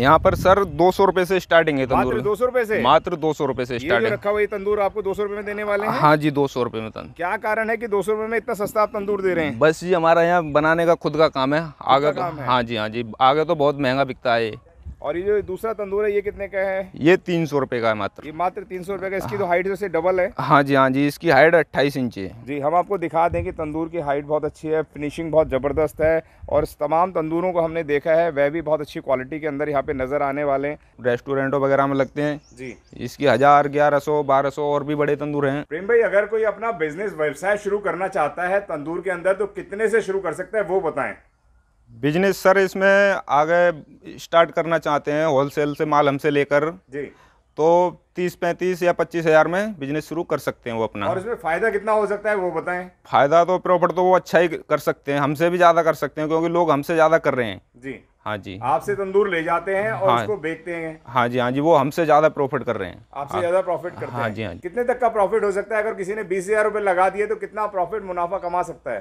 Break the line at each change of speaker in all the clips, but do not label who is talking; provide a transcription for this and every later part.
यहाँ पर सर दो सौ रूपए से स्टार्टिंग है तंदूर दो सौ रूपए से मात्र दो सौ रूपए से स्टार्टिंग रखा
हुआ तंदूर आपको दो सौ रूपये में देने वाले हैं हाँ
जी दो सौ रूपए में तंदूर
क्या कारण है कि दो सौ रूपए में इतना सस्ता आप तंदूर दे रहे हैं
बस जी हमारा यहाँ बनाने का खुद का काम है आगे हाँ जी हाँ जी आगे तो बहुत महंगा बिकता है
और ये जो दूसरा तंदूर है ये कितने का है
ये तीन सौ रुपए का है मात्र
ये मात्र तीन सौ रुपए का इसकी तो हाइट जैसे डबल है
हाँ जी हाँ जी इसकी हाइट अट्ठाईस इंच है
जी हम आपको दिखा दें कि तंदूर की हाइट बहुत अच्छी है फिनिशिंग बहुत ज़बरदस्त है और तमाम तंदूरों को हमने देखा है वह भी बहुत अच्छी क्वालिटी के अंदर यहाँ पे नज़र आने वाले
रेस्टोरेंटो वगैरह में लगते हैं जी इसकी हज़ार ग्यारह सौ बारह सौ और भी बड़े तंदूर है
प्रेम भाई अगर कोई अपना बिजनेस व्यवसाय शुरू करना चाहता है तंदूर के अंदर तो कितने से शुरू कर सकता है वो बताएं
बिजनेस सर इसमें आगे स्टार्ट करना चाहते हैं होलसेल से माल हमसे लेकर जी तो तीस पैंतीस या पच्चीस हजार में बिजनेस शुरू कर सकते हैं वो अपना और इसमें
फायदा कितना हो सकता है वो बताएं
फायदा तो प्रॉफिट तो वो अच्छा ही कर सकते हैं हमसे भी ज्यादा कर सकते हैं क्योंकि लोग हमसे ज्यादा कर रहे हैं जी हाँ जी
आपसे तंदूर ले जाते हैं और हाँ, उसको बेचते हैं
हाँ जी हाँ जी वो हमसे ज्यादा प्रॉफिट कर रहे हैं आपसे हाँ, ज्यादा प्रॉफिट करते हाँ, हैं जी हाँ जी
कितने तक का प्रॉफिट हो सकता है अगर किसी ने बीस हजार रूपए लगा दिए तो कितना प्रॉफिट मुनाफा कमा सकता है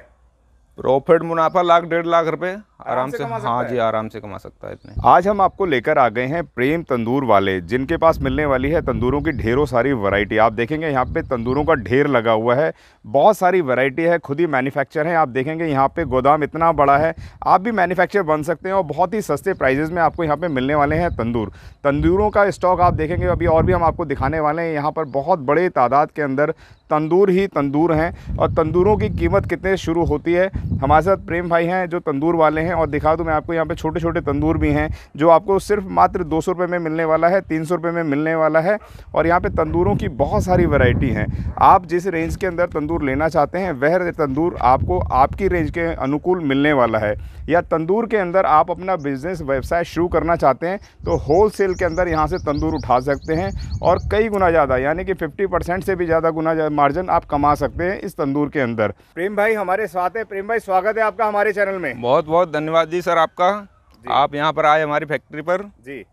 प्रॉफिट मुनाफा लाख डेढ़ लाख रुपए आराम से हाँ जी आराम से कमा सकता है इतने आज हम
आपको लेकर आ गए हैं प्रेम तंदूर वाले जिनके पास मिलने वाली है तंदूरों की ढेरों सारी वैरायटी आप देखेंगे यहाँ पे तंदूरों का ढेर लगा हुआ है बहुत सारी वैरायटी है खुद ही मैन्युफैक्चर है आप देखेंगे यहाँ पे गोदाम इतना बड़ा है आप भी मैन्युफैक्चर बन सकते हैं और बहुत ही सस्ते प्राइजेज़ में आपको यहाँ पर मिलने वाले हैं तंदूर तंदूरों का स्टॉक आप देखेंगे अभी और भी हम आपको दिखाने वाले हैं यहाँ पर बहुत बड़े तादाद के अंदर तंदूर ही तंदूर हैं और तंदूरों की कीमत कितने शुरू होती है हमारे साथ प्रेम भाई हैं जो तंदूर वाले हैं हैं और दिखा दूँ मैं आपको यहाँ पर छोटे छोटे तंदूर भी हैं जो आपको सिर्फ मात्र दो सौ में मिलने वाला है तीन सौ में मिलने वाला है और यहाँ पर तंदूरों की बहुत सारी वैरायटी हैं आप जिस रेंज के अंदर तंदूर लेना चाहते हैं वह तंदूर आपको आपकी रेंज के अनुकूल मिलने वाला है या तंदूर के अंदर आप अपना बिज़नेस व्यवसाय शुरू करना चाहते हैं तो होल सेल के अंदर यहाँ से तंदूर उठा सकते हैं और कई गुना ज़्यादा यानी कि 50 परसेंट से भी ज़्यादा गुना मार्जिन आप कमा सकते हैं इस तंदूर के अंदर
प्रेम भाई हमारे साथ हैं प्रेम भाई स्वागत है आपका हमारे चैनल में बहुत बहुत धन्यवाद जी सर आपका जी। आप यहाँ पर आए हमारी फैक्ट्री
पर जी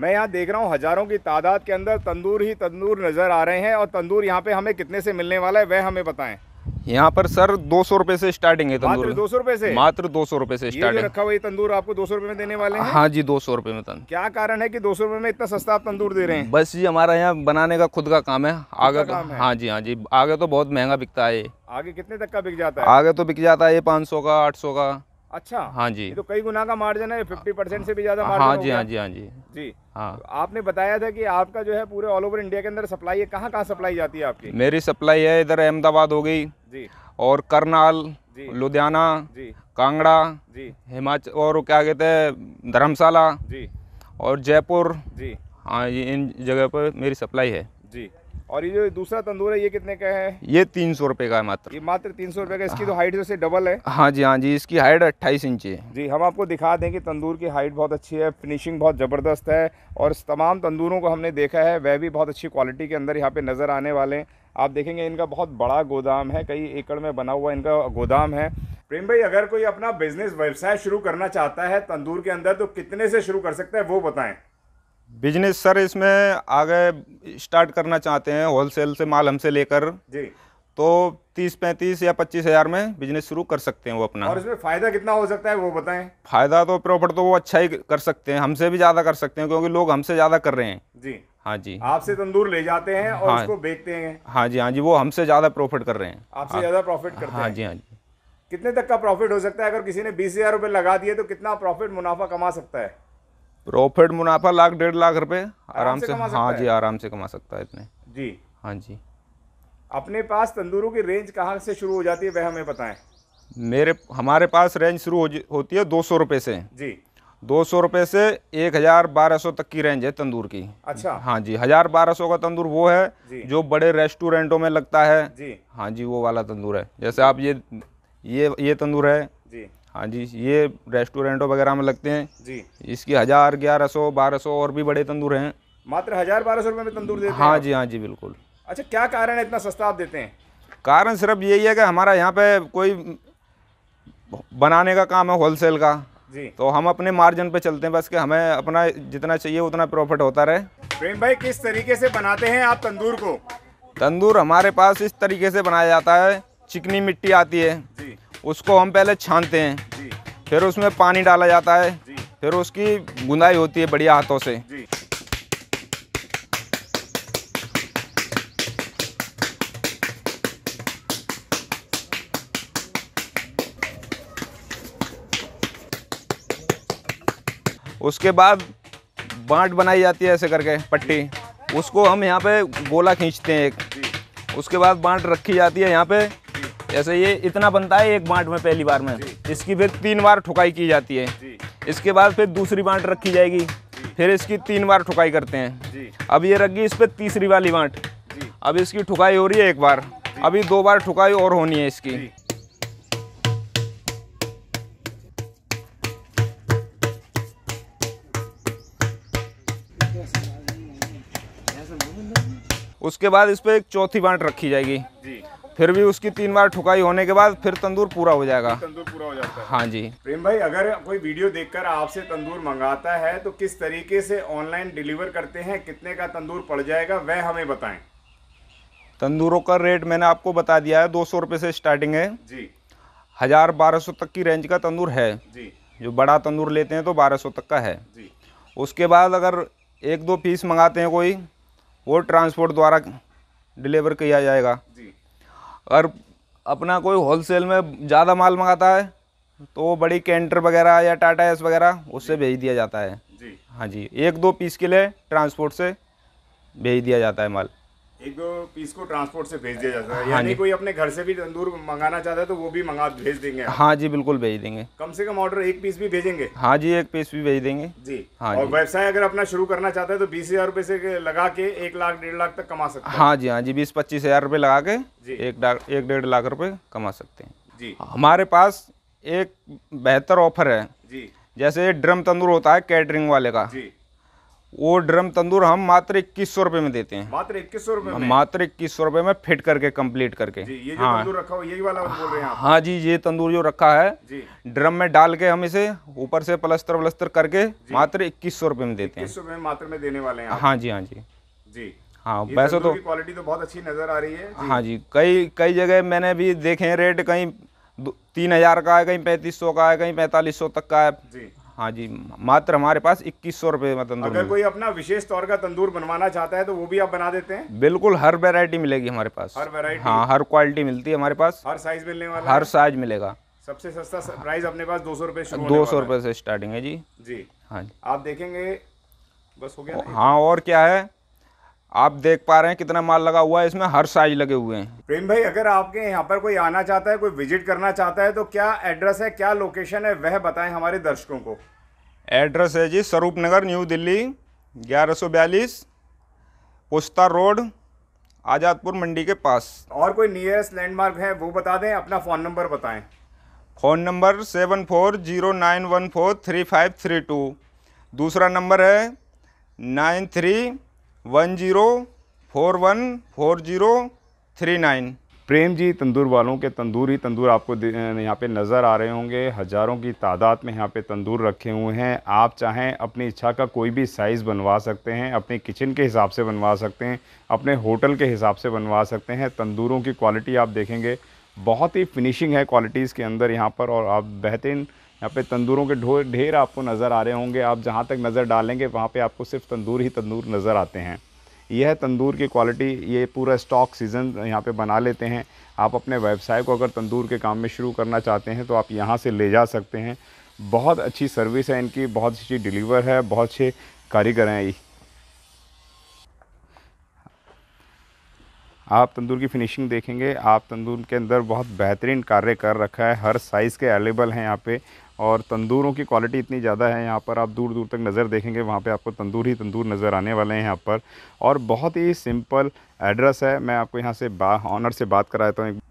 मैं यहाँ देख रहा हूँ हज़ारों की तादाद के अंदर तंदूर ही तंदूर नज़र आ रहे हैं और तंदूर यहाँ पे हमें कितने से मिलने वाला है वह हमें बताएं
यहाँ पर सर दो सौ रुपए से स्टार्टिंग है तंदूर दो सौ रुपए से मात्र दो सौ रूपए से स्टार्टिंग रखा
हुआ तंदूर आपको दो सौ रूपये में देने वाले हैं
हाँ जी दो सौ रूपये में तंदूर
क्या कारण है कि दो सौ रूपये में इतना सस्ता आप तंदूर दे रहे हैं
बस जी हमारा यहाँ बनाने का खुद का काम है आगे का हाँ जी हाँ जी आगे तो बहुत महंगा बिकता है
आगे कितने तक का बिक जाता है
आगे तो बिक जाता है पाँच सौ का आठ सौ का अच्छा हाँ जी तो
कई गुना का मार्जिन है फिफ्टी परसेंट से भी ज्यादा हाँ
जी हाँ जी हाँ जी जी हाँ तो
आपने बताया था कि आपका जो है पूरे ऑल ओवर इंडिया के अंदर सप्लाई है कहाँ कहाँ सप्लाई जाती है आपकी
मेरी सप्लाई है इधर अहमदाबाद हो गई जी और करनाल लुधियाना कांगड़ा जी हिमाचल और क्या कहते हैं धर्मशाला जी और जयपुर जी हाँ इन जगह पर मेरी सप्लाई है जी
और ये जो दूसरा तंदूर है ये कितने का है
ये तीन सौ रुपये का है मात्र
ये मात्र तीन सौ रुपये का इसकी तो हाइट जैसे डबल है
हाँ जी हाँ जी इसकी हाइट अट्ठाईस इंच है
जी हम आपको दिखा दें कि तंदूर की हाइट बहुत अच्छी है फिनिशिंग बहुत ज़बरदस्त है और तमाम तंदूरों को हमने देखा है वह भी बहुत अच्छी क्वालिटी के अंदर यहाँ पे नज़र आने वाले हैं आप देखेंगे इनका बहुत बड़ा गोदाम है कई एकड़ में बना हुआ इनका गोदाम है प्रेम भाई अगर कोई अपना बिजनेस व्यवसाय शुरू करना चाहता है तंदूर के अंदर तो कितने से शुरू कर
सकता है वो बताएं बिजनेस सर इसमें आगे स्टार्ट करना चाहते हैं होलसेल से माल हमसे लेकर जी तो तीस पैंतीस या पच्चीस हजार में बिजनेस शुरू कर सकते हैं वो अपना और इसमें
फायदा कितना हो सकता है वो बताएं
फायदा तो प्रॉफिट तो वो अच्छा ही कर सकते हैं हमसे भी ज्यादा कर सकते हैं क्योंकि लोग हमसे ज्यादा कर रहे हैं जी हाँ
जी आपसे तंदूर ले जाते हैं और हाँ, उसको बेचते हैं
हाँ जी हाँ जी वो हमसे ज्यादा प्रॉफिट कर रहे हैं
आपसे हाँ, ज्यादा प्रॉफिट करते हाँ, हैं जी हाँ जी कितने तक का प्रॉफिट हो सकता है अगर किसी ने बीस हजार रुपए लगा दिए तो कितना प्रॉफिट मुनाफा कमा सकता है
प्रॉफिट मुनाफा लाख डेढ़ लाख रुपए आराम से, हाँ जी आराम से कमा सकता है इतने जी हाँ जी
अपने पास तंदूरों की रेंज कहाँ से शुरू हो जाती है वह हमें बताएं
मेरे हमारे पास रेंज शुरू हो होती है दो सौ रुपये से जी दो सौ रुपये से एक हज़ार बारह सौ तक की रेंज है तंदूर की अच्छा हाँ जी हज़ार बारह सौ का तंदूर वो है जो बड़े रेस्टोरेंटों में लगता है जी हाँ जी वो वाला तंदूर है जैसे आप ये ये ये तंदूर है हाँ जी ये रेस्टोरेंटों वगैरह में लगते हैं जी इसकी हज़ार ग्यारह सौ बारह सौ और भी बड़े तंदूर हैं
मात्र हज़ार बारह सौ रुपये में तंदूर देते हाँ हैं
जी हाँ जी बिल्कुल अच्छा क्या कारण है इतना सस्ता आप देते हैं कारण सिर्फ यही है कि हमारा यहाँ पे कोई बनाने का काम है होलसेल का जी तो हम अपने मार्जिन पे चलते हैं बस कि हमें अपना जितना चाहिए उतना प्रॉफिट होता रहे
प्रेम भाई किस तरीके से बनाते हैं आप तंदूर को
तंदूर हमारे पास इस तरीके से बनाया जाता है चिकनी मिट्टी आती है जी उसको हम पहले छानते हैं फिर उसमें पानी डाला जाता है फिर उसकी बुनाई होती है बढ़िया हाथों से उसके बाद बांट बनाई जाती है ऐसे करके पट्टी उसको हम यहाँ पे गोला खींचते हैं एक उसके बाद बांट रखी जाती है यहाँ पे जैसे ये इतना बनता है एक बांट में पहली बार में इसकी फिर तीन बार ठुकाई की जाती है इसके बाद फिर दूसरी बांट रखी जाएगी फिर इसकी तीन बार ठुकाई करते हैं अब ये रख गई इस पर तीसरी वाली बांट अब इसकी ठुकाई हो रही है एक बार अभी दो बार ठुकाई और होनी है इसकी उसके बाद इस पर एक चौथी बांट रखी जाएगी फिर भी उसकी तीन बार ठुकाई होने के बाद फिर तंदूर पूरा हो जाएगा
तंदूर पूरा हो जाता है हाँ जी प्रेम भाई अगर कोई वीडियो देखकर आपसे तंदूर मंगाता है तो किस तरीके से ऑनलाइन डिलीवर करते हैं कितने का तंदूर पड़ जाएगा वह हमें बताएं
तंदूरों का रेट मैंने आपको बता दिया है दो सौ रुपये से स्टार्टिंग है जी हज़ार बारह सौ तक की रेंज का तंदूर है जी जो बड़ा तंदूर लेते हैं तो बारह सौ तक का है जी उसके बाद अगर एक दो पीस मंगाते हैं कोई वो ट्रांसपोर्ट द्वारा डिलीवर किया जाएगा और अपना कोई होलसेल में ज़्यादा माल मंगाता है तो वो बड़ी कैंटर वगैरह या टाटा एस वगैरह उससे भेज दिया जाता है जी हाँ जी एक दो पीस के लिए ट्रांसपोर्ट से भेज दिया जाता है माल
एक दो पीस को ट्रांसपोर्ट से भेज दिया जाता है हाँ यानी कोई अपने घर से भी तंदूर मंगाना चाहता है तो वो भी मंगा भेज देंगे
हाँ जी बिल्कुल भेज देंगे
कम से कम ऑर्डर एक पीस भी भेजेंगे
हाँ जी एक पीस भी भेज देंगे जी हाँ और
व्यवसाय अगर अपना शुरू करना चाहता है तो बीस हजार रूपए से लगा के एक लाख डेढ़ लाख तक कमा सकते
हाँ जी हाँ जी बीस पच्चीस हजार रूपए लगा के एक एक डेढ़ लाख रूपए कमा सकते हैं जी हमारे पास एक बेहतर ऑफर है जी जैसे ड्रम तंदूर होता है कैटरिंग वाले का जी वो ड्रम तंदूर हम मात्र इक्कीस सौ रुपये में देते हैं मात्र
इक्कीस सौ रुपये मात्र
इक्कीस सौ रुपए में फिट करके कंप्लीट करके जी, ये जो हाँ तंदूर
रखा यही वाला बोल रहे हैं आप। हाँ
जी ये तंदूर जो रखा है जी। ड्रम में डाल के हम इसे ऊपर से प्लस्तर व्लस्तर करके मात्र इक्कीस सौ रुपये में देते हैं
मात्र में देने वाले हैं हाँ जी हाँ जी जी
हाँ वैसे तो
क्वालिटी तो बहुत अच्छी नजर आ रही है
हाँ जी कई कई जगह मैंने भी देखे रेट कहीं तीन हजार का है कहीं पैंतीस सौ का है कहीं पैंतालीस सौ तक का है हाँ जी मात्र हमारे पास इक्कीस सौ रुपये में तंदूर अगर कोई
अपना विशेष तौर का तंदूर बनवाना चाहता है तो वो भी आप बना देते हैं
बिल्कुल हर वेरायटी मिलेगी हमारे पास हर वेरायटी हाँ हर क्वालिटी मिलती है हमारे पास हर साइज मिलने वाला हर साइज मिलेगा
सबसे सस्ता प्राइस अपने पास दो सौ रुपये दो सौ
रुपये से स्टार्टिंग है जी जी हाँ जी
आप देखेंगे बस हो गया
हाँ और क्या है आप देख पा रहे हैं कितना माल लगा हुआ है इसमें हर साइज लगे हुए हैं
प्रेम भाई अगर आपके यहाँ पर कोई आना चाहता है कोई विजिट करना चाहता है तो
क्या एड्रेस है क्या लोकेशन है वह बताएं हमारे दर्शकों को एड्रेस है जी स्वरूप नगर न्यू दिल्ली ग्यारह सौ बयालीस पुस्ता रोड आज़ादपुर मंडी के पास और कोई नियरेस्ट लैंडमार्क है वो बता दें अपना फ़ोन नंबर बताएं phone number seven four zero nine one four three five three two दूसरा नंबर है nine three one zero four one four zero three nine Prem ji तंदूर वालों के तंदूर ही तंदूर आपको यहाँ पे
नज़र आ रहे होंगे हज़ारों की तादाद में यहाँ पे तंदूर रखे हुए हैं आप चाहें अपनी इच्छा का कोई भी साइज़ बनवा सकते हैं अपने किचन के हिसाब से बनवा सकते हैं अपने होटल के हिसाब से बनवा सकते हैं तंदूरों की क्वालिटी आप देखेंगे बहुत ही फिनिशिंग है क्वालिटीज़ के अंदर यहाँ पर और आप बेहतरीन यहाँ पे तंदूरों के ढो ढेर आपको नज़र आ रहे होंगे आप जहाँ तक नज़र डालेंगे वहाँ पे आपको सिर्फ तंदूर ही तंदूर नज़र आते हैं यह है तंदूर की क्वालिटी ये पूरा स्टॉक सीज़न यहाँ पे बना लेते हैं आप अपने व्यवसाय को अगर तंदूर के काम में शुरू करना चाहते हैं तो आप यहाँ से ले जा सकते हैं बहुत अच्छी सर्विस है इनकी बहुत अच्छी डिलीवर है बहुत अच्छे कारीगर हैं आप तंदूर की फिनिशिंग देखेंगे आप तंदूर के अंदर बहुत बेहतरीन कार्य कर रखा है हर साइज़ के अवेलेबल हैं यहाँ पे और तंदूरों की क्वालिटी इतनी ज़्यादा है यहाँ पर आप दूर दूर तक नज़र देखेंगे वहाँ पे आपको तंदूर ही तंदूर नज़र आने वाले हैं यहाँ पर और बहुत ही सिंपल एड्रेस है मैं आपको यहाँ से बा ऑनर से बात कराता हूँ